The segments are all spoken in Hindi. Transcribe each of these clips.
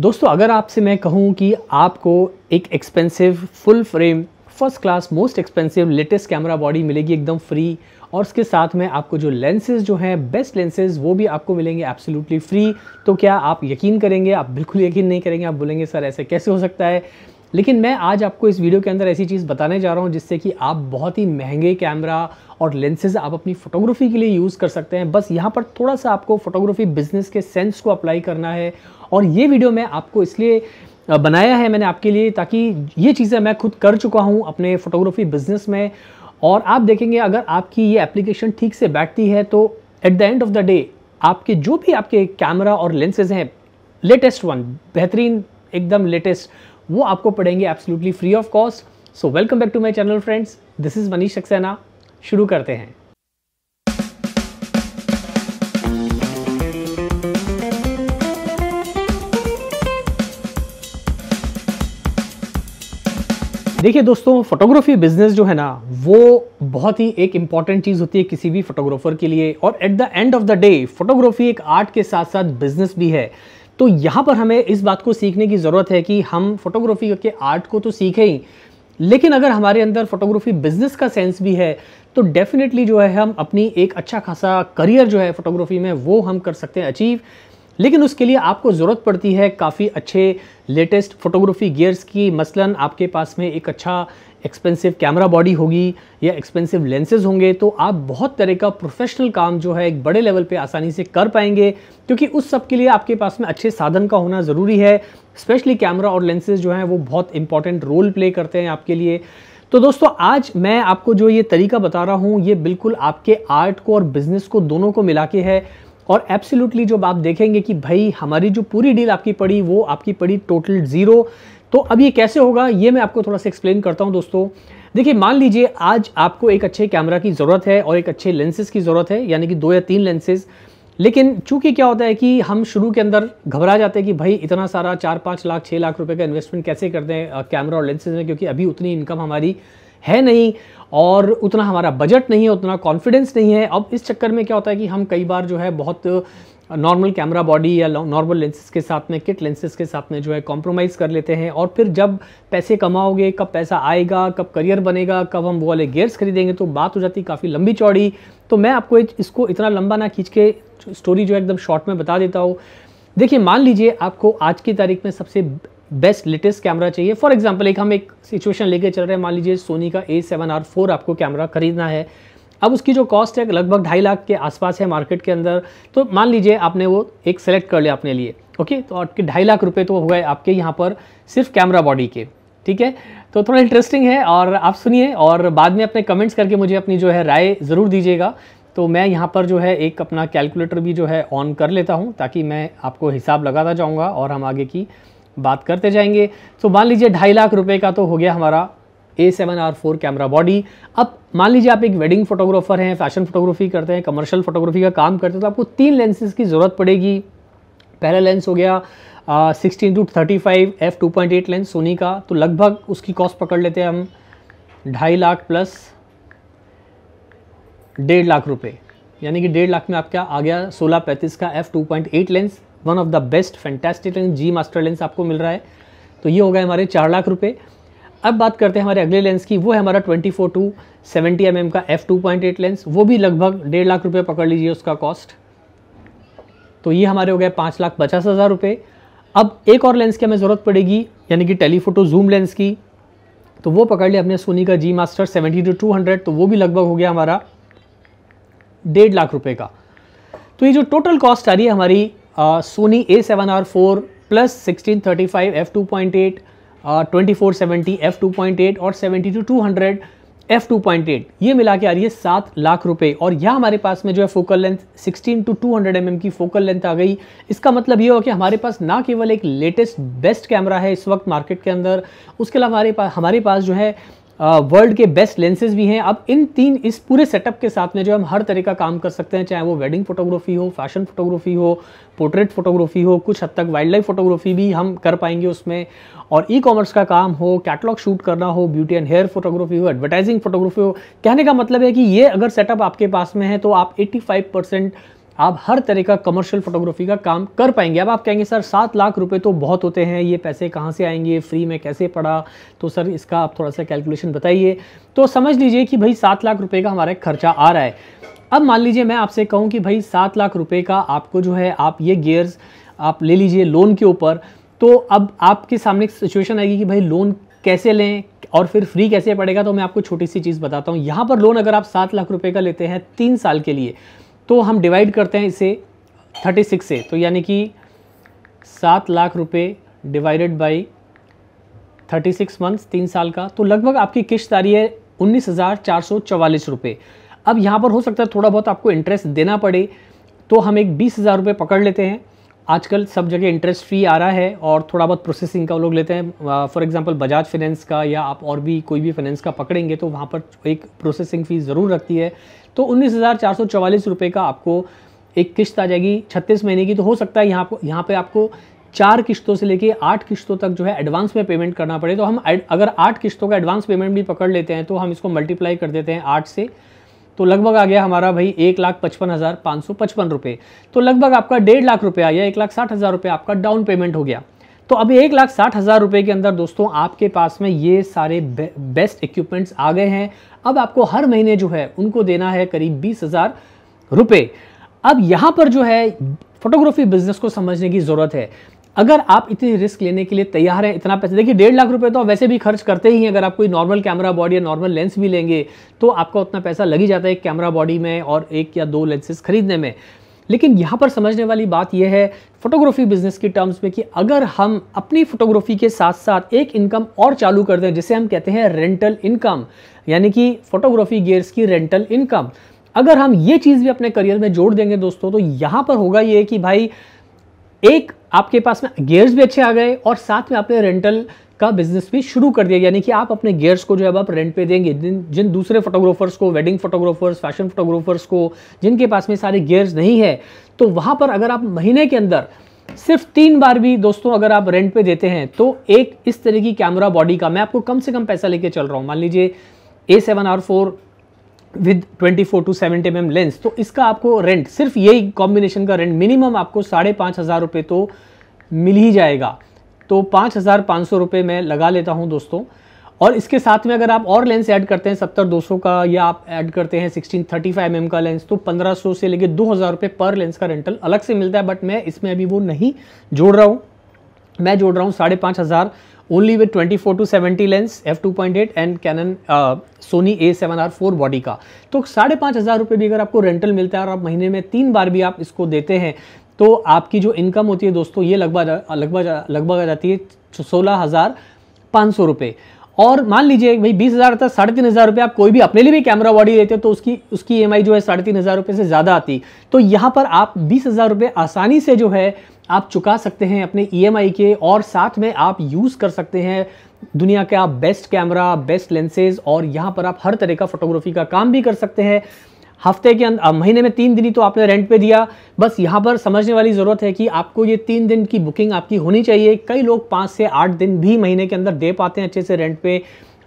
दोस्तों अगर आपसे मैं कहूँ कि आपको एक expensive full frame first class most expensive latest camera body मिलेगी एकदम फ्री और उसके साथ में आपको जो लेंसेज जो हैं बेस्ट लेंसेज वो भी आपको मिलेंगे एब्सोल्युटली फ्री तो क्या आप यकीन करेंगे आप बिल्कुल यकीन नहीं करेंगे आप बोलेंगे सर ऐसे कैसे हो सकता है लेकिन मैं आज आपको इस वीडियो के अंदर ऐसी चीज़ बताने जा रहा हूँ जिससे कि आप बहुत ही महंगे कैमरा और लेंसेज आप अपनी फोटोग्राफी के लिए यूज़ कर सकते हैं बस यहाँ पर थोड़ा सा आपको फोटोग्राफी बिजनेस के सेंस को अप्लाई करना है और ये वीडियो मैं आपको इसलिए बनाया है मैंने आपके लिए ताकि ये चीज़ें मैं खुद कर चुका हूँ अपने फोटोग्राफी बिजनेस में और आप देखेंगे अगर आपकी ये एप्लीकेशन ठीक से बैठती है तो at the end of the day आपके जो भी आपके कैमरा और लेंसेज हैं लेटेस्ट वन बेहतरीन एकदम लेटेस्ट वो आपको पड़ेंगे absolutely free of cost so welcome back to my channel friends this is Manish Saxena शुरू करते हैं देखिए दोस्तों फोटोग्राफी बिजनेस जो है ना वो बहुत ही एक इम्पॉर्टेंट चीज़ होती है किसी भी फोटोग्राफर के लिए और at the end of the day photography एक आर्ट के साथ साथ बिजनेस भी है तो यहाँ पर हमें इस बात को सीखने की ज़रूरत है कि हम फोटोग्राफी के आर्ट को तो सीखें ही लेकिन अगर हमारे अंदर फोटोग्राफी बिजनेस का सेंस भी है तो डेफिनेटली जो है हम अपनी एक अच्छा खासा करियर जो है फोटोग्राफी में वो हम कर सकते हैं अचीव लेकिन उसके लिए आपको ज़रूरत पड़ती है काफ़ी अच्छे लेटेस्ट फोटोग्राफी गियर्स की मसलन आपके पास में एक अच्छा एक्सपेंसिव कैमरा बॉडी होगी या एक्सपेंसिव लेंसेज होंगे तो आप बहुत तरह का प्रोफेशनल काम जो है एक बड़े लेवल पे आसानी से कर पाएंगे क्योंकि उस सब के लिए आपके पास में अच्छे साधन का होना ज़रूरी है स्पेशली कैमरा और लेंसेज जो हैं वो बहुत इंपॉर्टेंट रोल प्ले करते हैं आपके लिए तो दोस्तों आज मैं आपको जो ये तरीका बता रहा हूँ ये बिल्कुल आपके आर्ट को और बिज़नेस को दोनों को मिला के है और एब्सोल्युटली जब आप देखेंगे कि भाई हमारी जो पूरी डील आपकी पड़ी वो आपकी पड़ी टोटल ज़ीरो तो अब ये कैसे होगा ये मैं आपको थोड़ा सा एक्सप्लेन करता हूँ दोस्तों देखिए मान लीजिए आज आपको एक अच्छे कैमरा की ज़रूरत है और एक अच्छे लेंसेज की ज़रूरत है यानी कि दो या तीन लेंसेज लेकिन चूंकि क्या होता है कि हम शुरू के अंदर घबरा जाते हैं कि भाई इतना सारा चार पाँच लाख छः लाख रुपए का इन्वेस्टमेंट कैसे कर दें कैमरा और लेंसेज में क्योंकि अभी उतनी इनकम हमारी है नहीं और उतना हमारा बजट नहीं है उतना कॉन्फिडेंस नहीं है अब इस चक्कर में क्या होता है कि हम कई बार जो है बहुत नॉर्मल कैमरा बॉडी या नॉर्मल लेंसेज के साथ में किट लेंसेज के साथ में जो है कॉम्प्रोमाइज़ कर लेते हैं और फिर जब पैसे कमाओगे कब पैसा आएगा कब करियर बनेगा कब हम वो वाले गेयर्स खरीदेंगे तो बात हो जाती काफ़ी लंबी चौड़ी तो मैं आपको इसको इतना लंबा ना खींच के स्टोरी जो है एकदम शॉर्ट में बता देता हूँ देखिए मान लीजिए आपको आज की तारीख में सबसे बेस्ट लेटेस्ट कैमरा चाहिए फॉर एग्जाम्पल एक हम एक सिचुएशन लेके चल रहे हैं मान लीजिए सोनी का ए सेवन आर फोर आपको कैमरा खरीदना है अब उसकी जो कॉस्ट है लगभग ढाई लाख के आसपास है मार्केट के अंदर तो मान लीजिए आपने वो एक सेलेक्ट कर लिया अपने लिए ओके तो आपके ढाई लाख रुपये तो हो गए आपके यहाँ पर सिर्फ कैमरा बॉडी के ठीक है तो थोड़ा इंटरेस्टिंग है और आप सुनिए और बाद में अपने कमेंट्स करके मुझे अपनी जो है राय ज़रूर दीजिएगा तो मैं यहाँ पर जो है एक अपना कैलकुलेटर भी जो है ऑन कर लेता हूँ ताकि मैं आपको हिसाब लगाता जाऊँगा और हम आगे की बात करते जाएंगे तो मान लीजिए ढाई लाख रुपये का तो हो गया हमारा A seven R four camera body अब मान लीजिए आप एक वेडिंग फोटोग्राफर हैं फैशन फोटोग्राफी करते हैं कमर्शियल फोटोग्राफी का काम करते हैं तो आपको तीन लेंसेज की ज़रूरत पड़ेगी पहला लेंस हो गया sixteen to thirty five F two point eight lens Sony का तो लगभग उसकी कॉस्ट पकड़ लेते हैं हम ढाई लाख प्लस डेढ़ लाख रुपये यानी कि डेढ़ लाख में आपका आ गया सोलह पैंतीस का F two point eight lens one of the best fantastic lens G master lens आपको मिल रहा है तो ये हो गए हमारे चार लाख रुपये अब बात करते हैं हमारे अगले लेंस की वो है हमारा 24 टू सेवेंटी एम का F two point eight lens वो भी लगभग डेढ़ लाख रुपये पकड़ लीजिए उसका कॉस्ट तो ये हमारे हो गए पाँच लाख पचास हज़ार रुपये अब एक और लेंस की हमें ज़रूरत पड़ेगी यानी कि टेलीफोटो जूम लेंस की तो वो पकड़ लिया अपने सोनी का G master seventy to two hundred तो वो भी लगभग हो गया हमारा डेढ़ लाख रुपये का तो ये जो टोटल कॉस्ट आ रही है हमारी Sony A seven R four plus sixteen thirty five F two point eight twenty four seventy F two point eight और seventy to two hundred F two point eight ये मिला के आ रही है सात लाख रुपए और यह हमारे पास में जो है focal length sixteen to two hundred M की फोकल लेंथ आ गई इसका मतलब ये हो कि हमारे पास ना केवल एक लेटेस्ट बेस्ट कैमरा है इस वक्त मार्केट के अंदर उसके अलावा हमारे पास हमारे पास जो है वर्ल्ड के बेस्ट लेंसेज भी हैं अब इन तीन इस पूरे सेटअप के साथ में जो हम हर तरह का काम कर सकते हैं चाहे वो वेडिंग फोटोग्राफी हो फैशन फोटोग्राफी हो पोर्ट्रेट फोटोग्राफी हो कुछ हद तक वाइल्ड लाइफ फोटोग्राफी भी हम कर पाएंगे उसमें और ई कॉमर्स का काम हो कैटलॉग शूट करना हो ब्यूटी एंड हेयर फोटोग्राफी हो एडवर्टाइजिंग फोटोग्राफी हो कहने का मतलब है कि ये अगर सेटअप आपके पास में है तो आप 85 परसेंट आप हर तरह का कमर्शियल फोटोग्राफी का काम कर पाएंगे अब आप कहेंगे सर सात लाख रुपए तो बहुत होते हैं ये पैसे कहाँ से आएंगे फ्री में कैसे पड़ा तो सर इसका आप थोड़ा सा कैलकुलेशन बताइए तो समझ लीजिए कि भाई सात लाख रुपये का हमारा खर्चा आ रहा है अब मान लीजिए मैं आपसे कहूँ कि भाई सात लाख रुपये का आपको जो है आप ये गेयर्स आप ले लीजिए लोन के ऊपर तो अब आपके सामने सिचुएशन आएगी कि भाई लोन कैसे लें और फिर फ्री कैसे पड़ेगा तो मैं आपको छोटी सी चीज़ बताता हूँ यहाँ पर लोन अगर आप सात लाख रुपए का लेते हैं तीन साल के लिए तो हम डिवाइड करते हैं इसे 36 से तो यानी कि सात लाख रुपये डिवाइडेड बाई 36 मंथ्स तीन साल का तो लगभग आपकी किश्त आ रही है उन्नीस हज़ार चार सौ चवालीस रुपये अब यहाँ पर हो सकता है थोड़ा बहुत आपको इंटरेस्ट देना पड़े तो हम एक बीस हज़ार रुपये पकड़ लेते हैं आजकल सब जगह इंटरेस्ट फ्री आ रहा है और थोड़ा बहुत प्रोसेसिंग का लोग लेते हैं फॉर एग्जांपल बजाज फाइनेंस का या आप और भी कोई भी फाइनेंस का पकड़ेंगे तो वहाँ पर एक प्रोसेसिंग फी ज़रूर रखती है तो उन्नीस हज़ार का आपको एक किस्त आ जाएगी छत्तीस महीने की तो हो सकता है यहाँ पर यहाँ पे आपको चार किस्तों से लेके आठ किस्तों तक जो है एडवांस में पेमेंट करना पड़े तो हम अगर आठ किस्तों का एडवांस पेमेंट भी पकड़ लेते हैं तो हम इसको मल्टीप्लाई कर देते हैं आठ से तो लगभग आ गया हमारा भाई एक लाख पचपन हज़ार पाँच सौ पचपन रुपये तो लगभग आपका डेढ़ लाख रुपया या एक लाख साठ हज़ार रुपये आपका डाउन पेमेंट हो गया तो अब एक लाख साठ हज़ार रुपये के अंदर दोस्तों आपके पास में ये सारे बे, बेस्ट इक्विपमेंट्स आ गए हैं अब आपको हर महीने जो है उनको देना है करीब बीस हज़ार रुपये अब यहाँ पर जो है फोटोग्राफी बिजनेस को समझने की ज़रूरत है अगर आप इतनी रिस्क लेने के लिए तैयार हैं इतना पैसा देखिए डेढ़ लाख रुपए तो वैसे भी खर्च करते ही हैं अगर आप कोई नॉर्मल कैमरा बॉडी या नॉर्मल लेंस भी लेंगे तो आपका उतना पैसा लग ही जाता है एक कैमरा बॉडी में और एक या दो लेंसेज खरीदने में लेकिन यहाँ पर समझने वाली बात यह है फोटोग्राफी बिजनेस की टर्म्स में कि अगर हम अपनी फोटोग्राफी के साथ साथ एक इनकम और चालू कर दें जिसे हम कहते हैं रेंटल इनकम यानी कि फोटोग्राफी गेयर्स की रेंटल इनकम अगर हम ये चीज़ भी अपने करियर में जोड़ देंगे दोस्तों तो यहाँ पर होगा ये कि भाई एक आपके पास में गियर्स भी अच्छे आ गए और साथ में आपने रेंटल का बिजनेस भी शुरू कर दिया यानी कि आप अपने गियर्स को जो है आप रेंट पे देंगे जिन जिन दूसरे फोटोग्राफर्स को वेडिंग फोटोग्राफर्स फैशन फोटोग्राफर्स को जिनके पास में सारे गियर्स नहीं है तो वहाँ पर अगर आप महीने के अंदर सिर्फ तीन बार भी दोस्तों अगर आप रेंट पे देते हैं तो एक इस तरह की कैमरा बॉडी का मैं आपको कम से कम पैसा लेके चल रहा हूँ मान लीजिए A seven R four with 24 to 70 M lens तो इसका आपको रेंट सिर्फ यही कॉम्बिनेशन का रेंट मिनिमम आपको साढ़े पाँच हज़ार रुपये तो मिल ही जाएगा तो पाँच हज़ार पाँच सौ रुपये मैं लगा लेता हूँ दोस्तों और इसके साथ में अगर आप और लेंस ऐड करते हैं सत्तर दो सौ का या आप ऐड करते हैं सिक्सटीन थर्टी फाइव एम का लेंस तो पंद्रह सौ से लेके दो हज़ार रुपये पर लेंस का रेंटल अलग से मिलता है बट मैं इसमें अभी वो नहीं जोड़ रहा हूँ मैं जोड़ रहा हूँ साढ़े पाँच हज़ार only with 24 to 70 lens F two point eight and Canon Sony A seven R four body का तो साढ़े पाँच हज़ार रुपये भी अगर आपको रेंटल मिलता है और आप महीने में तीन बार भी आप इसको देते हैं तो आपकी जो इनकम होती है दोस्तों ये लगभग लगभग लगभग आ जाती है सोलह हज़ार पाँच सौ रुपये और मान लीजिए भाई बीस हज़ार था साढ़े तीन हज़ार रुपये आप कोई भी अपने लिए भी कैमरा बॉडी लेते हो तो उसकी उसकी ई e जो है साढ़े तीन हज़ार रुपये से ज़्यादा आती तो यहाँ पर आप बीस हज़ार रुपये आसानी से जो है आप चुका सकते हैं अपने ई e के और साथ में आप यूज़ कर सकते हैं दुनिया का बेस्ट कैमरा बेस्ट लेंसेज और यहाँ पर आप हर तरह का फोटोग्राफी का काम भी कर सकते हैं हफ्ते के अंदर महीने में तीन दिन ही तो आपने रेंट पे दिया बस यहाँ पर समझने वाली ज़रूरत है कि आपको ये तीन दिन की बुकिंग आपकी होनी चाहिए कई लोग पाँच से आठ दिन भी महीने के अंदर दे पाते हैं अच्छे से रेंट पे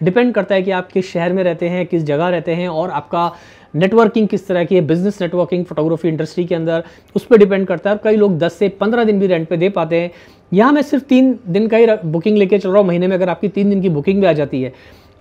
डिपेंड करता है कि आप किस शहर में रहते हैं किस जगह रहते हैं और आपका नेटवर्किंग किस तरह की है बिजनेस नेटवर्किंग फोटोग्राफी इंडस्ट्री के अंदर उस पर डिपेंड करता है और कई लोग दस से पंद्रह दिन भी रेंट पर दे पाते हैं यहाँ मैं सिर्फ तीन दिन का ही बुकिंग लेके चल रहा हूँ महीने में अगर आपकी तीन दिन की बुकिंग भी आ जाती है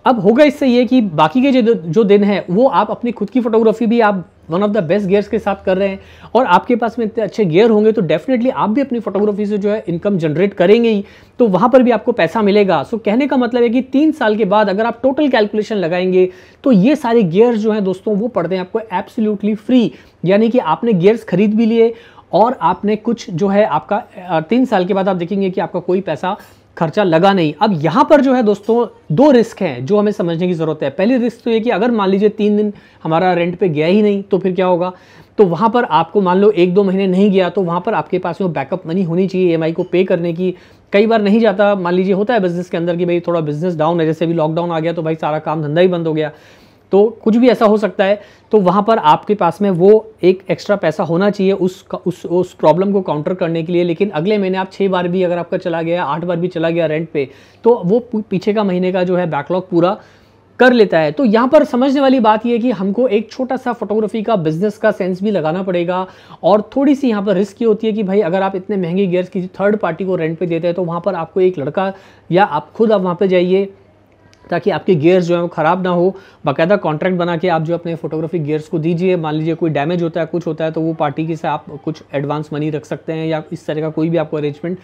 अब होगा इससे ये कि बाकी के जो जो दिन है वो आप अपनी खुद की फोटोग्राफी भी आप one of the best gears के साथ कर रहे हैं और आपके पास में इतने अच्छे गियर होंगे तो डेफिनेटली आप भी अपनी फोटोग्राफी से जो है इनकम जनरेट करेंगे ही तो वहां पर भी आपको पैसा मिलेगा सो कहने का मतलब है कि तीन साल के बाद अगर आप टोटल कैलकुलेशन लगाएंगे तो ये सारे गियर्स जो है दोस्तों वो पड़ते हैं आपको एब्सोल्यूटली फ्री यानी कि आपने गियर्स खरीद भी लिए और आपने कुछ जो है आपका तीन साल के बाद आप देखेंगे कि आपका कोई पैसा खर्चा लगा नहीं अब यहाँ पर जो है दोस्तों दो रिस्क हैं जो हमें समझने की ज़रूरत है पहली रिस्क तो ये कि अगर मान लीजिए तीन दिन हमारा रेंट पे गया ही नहीं तो फिर क्या होगा तो वहाँ पर आपको मान लो एक दो महीने नहीं गया तो वहाँ पर आपके पास वो बैकअप मनी होनी चाहिए ई e को पे करने की कई बार नहीं जाता मान लीजिए होता है बिज़नेस के अंदर कि भाई थोड़ा बिज़नेस डाउन है जैसे अभी लॉकडाउन आ गया तो भाई सारा काम धंधा ही बंद हो गया तो कुछ भी ऐसा हो सकता है तो वहाँ पर आपके पास में वो एक एक्स्ट्रा पैसा होना चाहिए उस उस उस प्रॉब्लम को काउंटर करने के लिए लेकिन अगले महीने आप छः बार भी अगर आपका चला गया आठ बार भी चला गया रेंट पे तो वो पीछे का महीने का जो है बैकलॉग पूरा कर लेता है तो यहाँ पर समझने वाली बात यह है कि हमको एक छोटा सा फोटोग्राफी का बिजनेस का सेंस भी लगाना पड़ेगा और थोड़ी सी यहाँ पर रिस्क ये होती है कि भाई अगर आप इतने महंगे गियर्स किसी थर्ड पार्टी को रेंट पे देते हैं तो वहाँ पर आपको एक लड़का या आप खुद आप वहाँ पर जाइए ताकि आपके गियर्स जो है वो ख़राब ना हो बाकायदा कॉन्ट्रैक्ट बना के आप जो अपने फोटोग्राफी गियर्स को दीजिए मान लीजिए कोई डैमेज होता है कुछ होता है तो वो पार्टी की से आप कुछ एडवांस मनी रख सकते हैं या इस तरह का कोई भी आपको अरेंजमेंट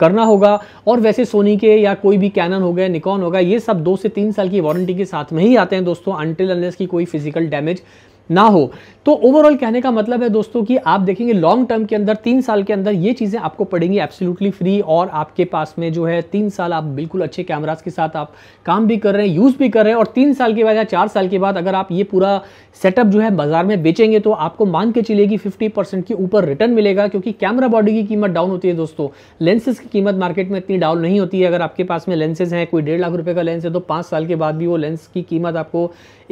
करना होगा और वैसे सोनी के या कोई भी कैनन हो गया निकॉन होगा ये सब दो से तीन साल की वारंटी के साथ में ही आते हैं दोस्तों अनटिल अनलेस की कोई फिजिकल डैमेज ना हो तो ओवरऑल कहने का मतलब है दोस्तों कि आप देखेंगे लॉन्ग टर्म के अंदर तीन साल के अंदर ये चीज़ें आपको पड़ेंगी एब्सोल्युटली फ्री और आपके पास में जो है तीन साल आप बिल्कुल अच्छे कैमराज के साथ आप काम भी कर रहे हैं यूज़ भी कर रहे हैं और तीन साल के बाद या चार साल के बाद अगर आप ये पूरा सेटअप जो है बाजार में बेचेंगे तो आपको मान के चलेगी फिफ्टी परसेंट के ऊपर रिटर्न मिलेगा क्योंकि कैमरा बॉडी की कीमत डाउन होती है दोस्तों लेंसेज की कीमत मार्केट में इतनी डाउन नहीं होती है अगर आपके पास में लेंसेज हैं कोई डेढ़ लाख रुपये का लेंस है तो पाँच साल के बाद भी वो लेंस की कीमत आपको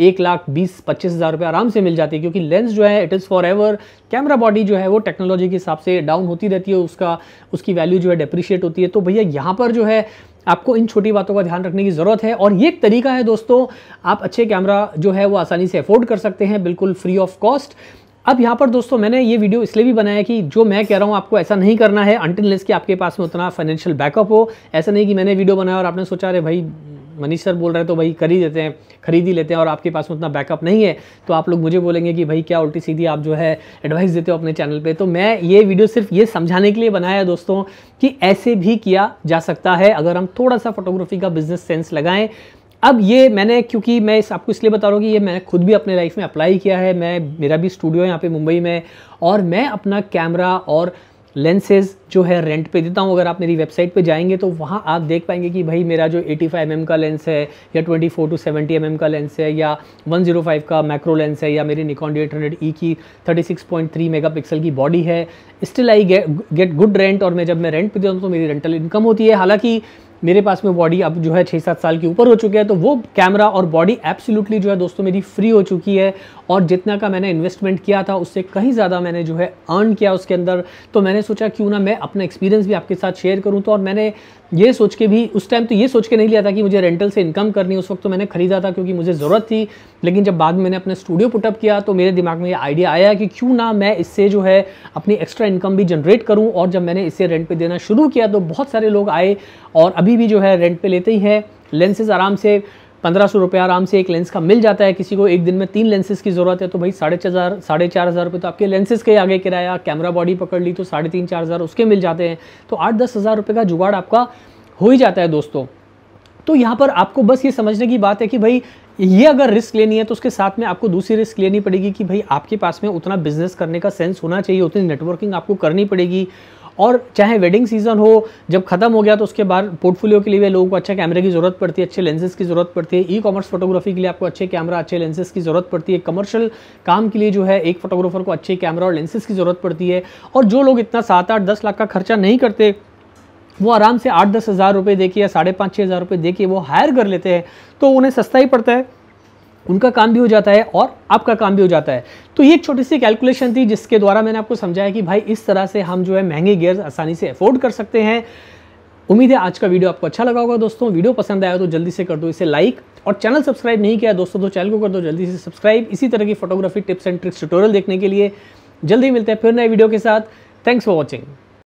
एक लाख बीस पच्चीस हज़ार रुपये आराम से मिल जाती है क्योंकि लेंस लेंस जो है it is for ever camera body जो है वो टेक्नोलॉजी के हिसाब से डाउन होती रहती है उसका उसकी वैल्यू जो है डिप्रिशिएट होती है तो भैया यहाँ पर जो है आपको इन छोटी बातों का ध्यान रखने की ज़रूरत है और ये एक तरीका है दोस्तों आप अच्छे कैमरा जो है वो आसानी से अफोर्ड कर सकते हैं बिल्कुल फ्री ऑफ कॉस्ट अब यहाँ पर दोस्तों मैंने ये वीडियो इसलिए भी बनाया कि जो मैं कह रहा हूँ आपको ऐसा नहीं करना है अंटिल लेस कि आपके पास में उतना फाइनेंशियल बैकअप हो ऐसा नहीं कि मैंने वीडियो बनाया और आपने सोचा अरे भाई मनीष सर बोल रहे हैं तो भाई कर ही देते हैं खरीद ही लेते हैं और आपके पास में उतना बैकअप नहीं है तो आप लोग मुझे बोलेंगे कि भाई क्या उल्टी सीधी आप जो है एडवाइस देते हो अपने चैनल पर तो मैं ये वीडियो सिर्फ ये समझाने के लिए बनाया दोस्तों कि ऐसे भी किया जा सकता है अगर हम थोड़ा सा फोटोग्राफी का बिजनेस सेंस लगाएं अब ये मैंने क्योंकि मैं इस आपको इसलिए बता रहा हूँ कि ये मैंने खुद भी अपने लाइफ में अप्लाई किया है मैं मेरा भी स्टूडियो है यहाँ पे मुंबई में और मैं अपना कैमरा और लेंसेज जो है रेंट पे देता हूँ अगर आप मेरी वेबसाइट पे जाएंगे तो वहाँ आप देख पाएंगे कि भाई मेरा जो 85 फाइव mm का लेंस है या 24 टू 70 mm का लेंस है या 105 का मैक्रो लेंस है या मेरी निकॉन डी एट ई की 36.3 मेगापिक्सल की बॉडी है still I get good rent और मैं जब मैं रेंट पे देता हूँ तो मेरी रेंटल इनकम होती है हालाँकि मेरे पास में बॉडी अब जो है छः सात साल के ऊपर हो चुके है तो वो कैमरा और बॉडी एब्सोल्युटली जो है दोस्तों मेरी फ्री हो चुकी है और जितना का मैंने इन्वेस्टमेंट किया था उससे कहीं ज़्यादा मैंने जो है अर्न किया उसके अंदर तो मैंने सोचा क्यों ना मैं अपना एक्सपीरियंस भी आपके साथ शेयर करूँ तो और मैंने ये सोच के भी उस टाइम तो ये सोच के नहीं लिया था कि मुझे रेंटल से इनकम करनी उस वक्त तो मैंने ख़रीदा था क्योंकि मुझे ज़रूरत थी लेकिन जब बाद में मैंने अपना स्टूडियो पुटअप किया तो मेरे दिमाग में ये आइडिया आया कि क्यों ना मैं इससे जो है अपनी एक्स्ट्रा इनकम भी जनरेट करूँ और जब मैंने इसे रेंट पर देना शुरू किया तो बहुत सारे लोग आए और अभी भी जो है रेंट पर लेते ही है लेंसेज आराम से पंद्रह सौ रुपये आराम से एक लेंस का मिल जाता है किसी को एक दिन में तीन लेंसेज की ज़रूरत है तो भाई साढ़े हज़ार साढ़े चार हज़ार रुपये तो आपके लेंसेज के आगे किराया कैमरा बॉडी पकड़ ली तो साढ़े तीन चार हज़ार उसके मिल जाते हैं तो आठ दस हज़ार रुपये का जुगाड़ आपका हो ही जाता है दोस्तों तो यहाँ पर आपको बस ये समझने की बात है कि भाई ये अगर रिस्क लेनी है तो उसके साथ में आपको दूसरी रिस्क लेनी पड़ेगी कि भाई आपके पास में उतना बिजनेस करने का सेंस होना चाहिए उतनी नेटवर्किंग आपको करनी पड़ेगी और चाहे वेडिंग सीजन हो जब खत्म हो गया तो उसके बाद पोर्टफोलियो के लिए लोगों को अच्छा कैमरे की जरूरत पड़ती है अच्छे लेंसेज की जरूरत पड़ती है ई कॉमर्स फोटोग्राफी के लिए आपको अच्छे कैमरा अच्छे लेंसेज की जरूरत पड़ती है कमर्शियल काम के लिए जो है एक फोटोग्राफर को अच्छे कैमरा और लेंसेज की जरूरत पड़ती है और जो लोग इतना सात आठ दस लाख का खर्चा नहीं करते वो आराम से आठ दस हज़ार रुपये देखिए या साढ़े पाँच छः हज़ार रुपये देखिए वो हायर कर लेते हैं तो उन्हें सस्ता ही पड़ता है उनका काम भी हो जाता है और आपका काम भी हो जाता है तो ये एक छोटी सी कैलकुलेशन थी जिसके द्वारा मैंने आपको समझाया कि भाई इस तरह से हम जो है महंगे गियर्स आसानी से अफोर्ड कर सकते हैं उम्मीद है आज का वीडियो आपको अच्छा लगा होगा दोस्तों वीडियो पसंद आया तो जल्दी से कर दो इसे लाइक और चैनल सब्सक्राइब नहीं किया दोस्तों तो चैनल को कर दो जल्दी से सब्सक्राइब इसी तरह की photography tips and tricks tutorial देखने के लिए जल्दी मिलते हैं फिर नए वीडियो के साथ थैंक्स फॉर वॉचिंग